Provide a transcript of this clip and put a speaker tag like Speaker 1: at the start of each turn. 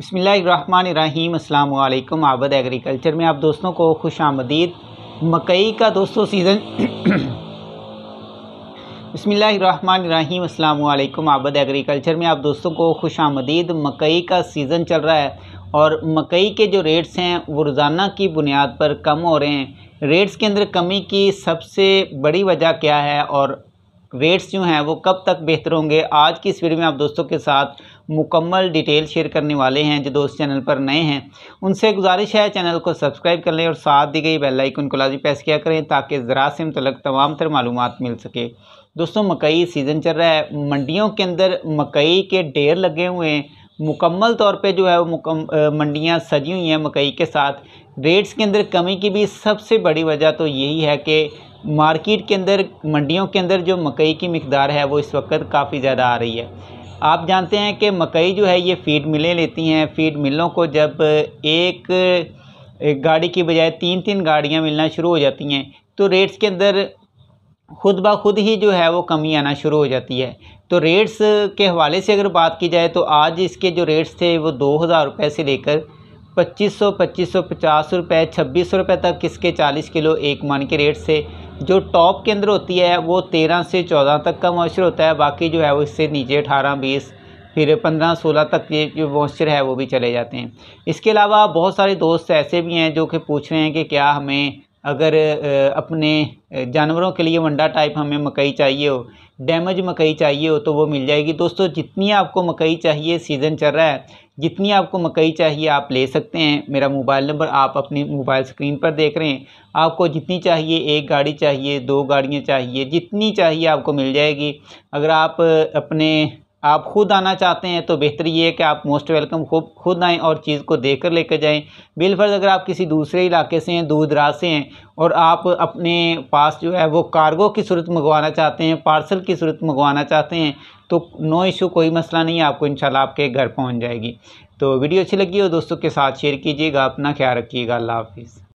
Speaker 1: अस्सलाम वालेकुम आबद एग्रीकल्चर में आप दोस्तों को खुश आमदीद मकई का दोस्तों सीज़न बसमीम् अल्लाम आबद एग्रीकल्चर में आप दोस्तों को खुश आमदीद मकई का सीज़न चल रहा है और मकई के जो रेट्स हैं वो रोज़ाना की बुनियाद पर कम हो रहे हैं रेट्स के अंदर कमी की सबसे बड़ी वजह क्या है और रेट्स जो हैं वो कब तक बेहतर होंगे आज की इस वीडियो में आप दोस्तों के साथ मुकम्मल डिटेल शेयर करने वाले हैं जो दोस्त चैनल पर नए हैं उनसे गुजारिश है चैनल को सब्सक्राइब कर लें और साथ दी गई बेलाइकन को लाजी प्रेस किया करें ताकि ज़रा से मुतलक तमाम तर मालूम मिल सके दोस्तों मकई सीज़न चल रहा है मंडियों के अंदर मकई के ढेर लगे हुए हैं मुकम्मल तौर पे जो है वो मंडियाँ सजी हुई हैं मकई के साथ रेट्स के अंदर कमी की भी सबसे बड़ी वजह तो यही है कि मार्केट के अंदर मंडियों के अंदर जो मकई की मकदार है वो इस वक्त काफ़ी ज़्यादा आ रही है आप जानते हैं कि मकई जो है ये फीड मिलें लेती हैं फीड मिलों को जब एक गाड़ी की बजाय तीन तीन गाड़ियाँ मिलना शुरू हो जाती हैं तो रेट्स के अंदर खुद ब खुद ही जो है वो कमी आना शुरू हो जाती है तो रेट्स के हवाले से अगर बात की जाए तो आज इसके जो रेट्स थे वो दो हज़ार रुपये से लेकर पच्चीस सौ पच्चीस सौ पचास रुपये छब्बीस सौ रुपये तक इसके चालीस किलो एक मान के रेट से जो टॉप के अंदर होती है वो तेरह से चौदह तक का मॉइस्चर होता है बाकी जो है वो इससे नीचे अठारह बीस फिर पंद्रह सोलह तक ये जो मॉइस्चर है वो भी चले जाते हैं इसके अलावा बहुत सारे दोस्त ऐसे भी हैं जो कि पूछ रहे हैं कि क्या हमें अगर अपने जानवरों के लिए वंडा टाइप हमें मकई चाहिए हो डैमेज मकई चाहिए हो तो वो मिल जाएगी दोस्तों जितनी आपको मकई चाहिए सीज़न चल रहा है जितनी आपको मकई चाहिए आप ले सकते हैं मेरा मोबाइल नंबर आप अपनी मोबाइल स्क्रीन पर देख रहे हैं आपको जितनी चाहिए एक गाड़ी चाहिए दो गाड़ियाँ चाहिए जितनी चाहिए आपको मिल जाएगी अगर आप अपने आप खुद आना चाहते हैं तो बेहतर ये है कि आप मोस्ट वेलकम खूब खुद आएँ और चीज़ को देख कर लेकर जाएँ बिलफर्ज अगर आप किसी दूसरे इलाके से हैं दूर दराज से हैं और आप अपने पास जो है वो कार्गो की सूरत मंगवाना चाहते हैं पार्सल की सूरत मंगवाना चाहते हैं तो नो इशू कोई मसला नहीं है आपको शाला आपके घर पहुँच जाएगी तो वीडियो अच्छी लगी हो दोस्तों के साथ शेयर कीजिएगा अपना ख्याल रखिएगा अल्लाह हाफिज़